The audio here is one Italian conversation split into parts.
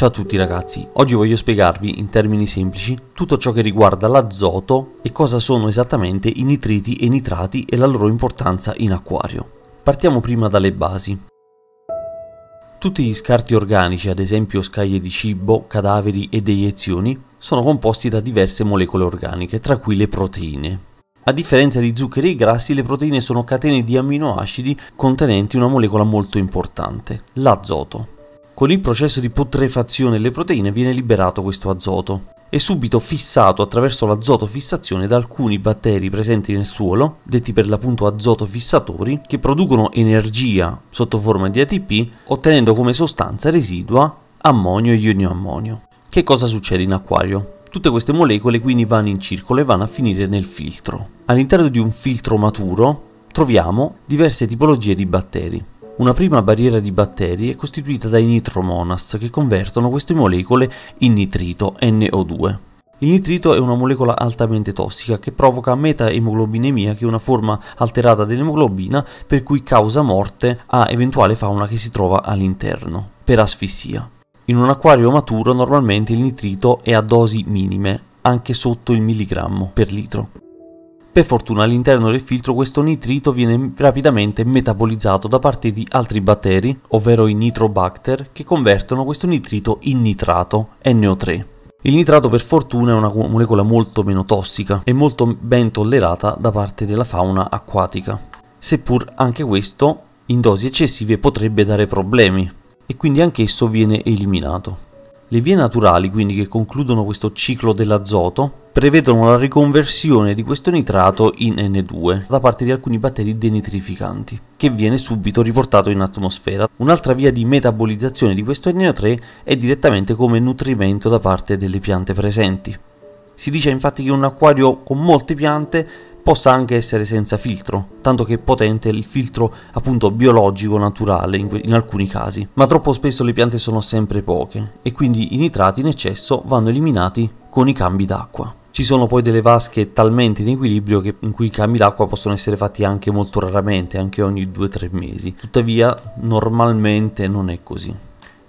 Ciao a tutti ragazzi, oggi voglio spiegarvi in termini semplici tutto ciò che riguarda l'azoto e cosa sono esattamente i nitriti e i nitrati e la loro importanza in acquario. Partiamo prima dalle basi. Tutti gli scarti organici, ad esempio scaglie di cibo, cadaveri ed deiezioni, sono composti da diverse molecole organiche, tra cui le proteine. A differenza di zuccheri e grassi, le proteine sono catene di amminoacidi contenenti una molecola molto importante, l'azoto. Con il processo di putrefazione delle proteine viene liberato questo azoto. È subito fissato attraverso l'azotofissazione da alcuni batteri presenti nel suolo, detti per l'appunto azotofissatori, che producono energia sotto forma di ATP, ottenendo come sostanza residua ammonio e ionioammonio. Che cosa succede in acquario? Tutte queste molecole quindi vanno in circolo e vanno a finire nel filtro. All'interno di un filtro maturo troviamo diverse tipologie di batteri. Una prima barriera di batteri è costituita dai nitromonas che convertono queste molecole in nitrito, NO2. Il nitrito è una molecola altamente tossica che provoca metaemoglobinemia, che è una forma alterata dell'emoglobina per cui causa morte a eventuale fauna che si trova all'interno, per asfissia. In un acquario maturo normalmente il nitrito è a dosi minime, anche sotto il milligrammo per litro. Per fortuna all'interno del filtro questo nitrito viene rapidamente metabolizzato da parte di altri batteri, ovvero i nitrobacter, che convertono questo nitrito in nitrato, NO3. Il nitrato per fortuna è una molecola molto meno tossica e molto ben tollerata da parte della fauna acquatica, seppur anche questo in dosi eccessive potrebbe dare problemi e quindi anch'esso viene eliminato. Le vie naturali, quindi, che concludono questo ciclo dell'azoto, prevedono la riconversione di questo nitrato in N2 da parte di alcuni batteri denitrificanti, che viene subito riportato in atmosfera. Un'altra via di metabolizzazione di questo NO3 è direttamente come nutrimento da parte delle piante presenti. Si dice infatti che un acquario con molte piante possa anche essere senza filtro, tanto che è potente il filtro appunto biologico naturale in, in, alcuni casi. Ma troppo spesso le piante sono sempre poche e quindi i nitrati in eccesso vanno eliminati con i cambi d'acqua. Ci sono poi delle vasche talmente in equilibrio che in cui i cambi d'acqua possono essere fatti anche molto raramente, anche ogni 2-3 mesi. Tuttavia normalmente non è così.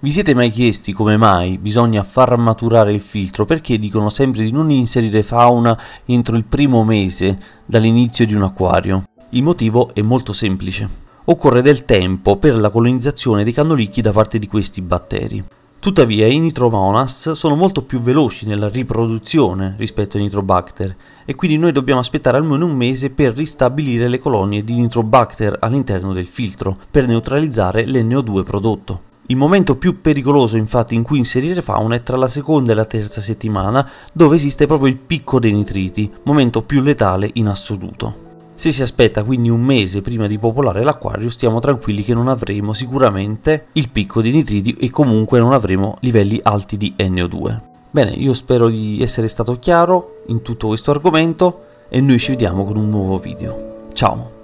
Vi siete mai chiesti come mai bisogna far maturare il filtro? Perché dicono sempre di non inserire fauna entro il primo mese dall'inizio di un acquario? Il motivo è molto semplice. Occorre del tempo per la colonizzazione dei cannolicchi da parte di questi batteri. Tuttavia i nitromonas sono molto più veloci nella riproduzione rispetto ai nitrobacter e quindi noi dobbiamo aspettare almeno un mese per ristabilire le colonie di nitrobacter all'interno del filtro per neutralizzare l'NO2 prodotto. Il momento più pericoloso infatti in cui inserire fauna è tra la seconda e la terza settimana, dove esiste proprio il picco dei nitriti, momento più letale in assoluto. Se si aspetta quindi un mese prima di popolare l'acquario, stiamo tranquilli che non avremo sicuramente il picco dei nitriti e comunque non avremo livelli alti di NO2. Bene, io spero di essere stato chiaro in tutto questo argomento e noi ci vediamo con un nuovo video. Ciao!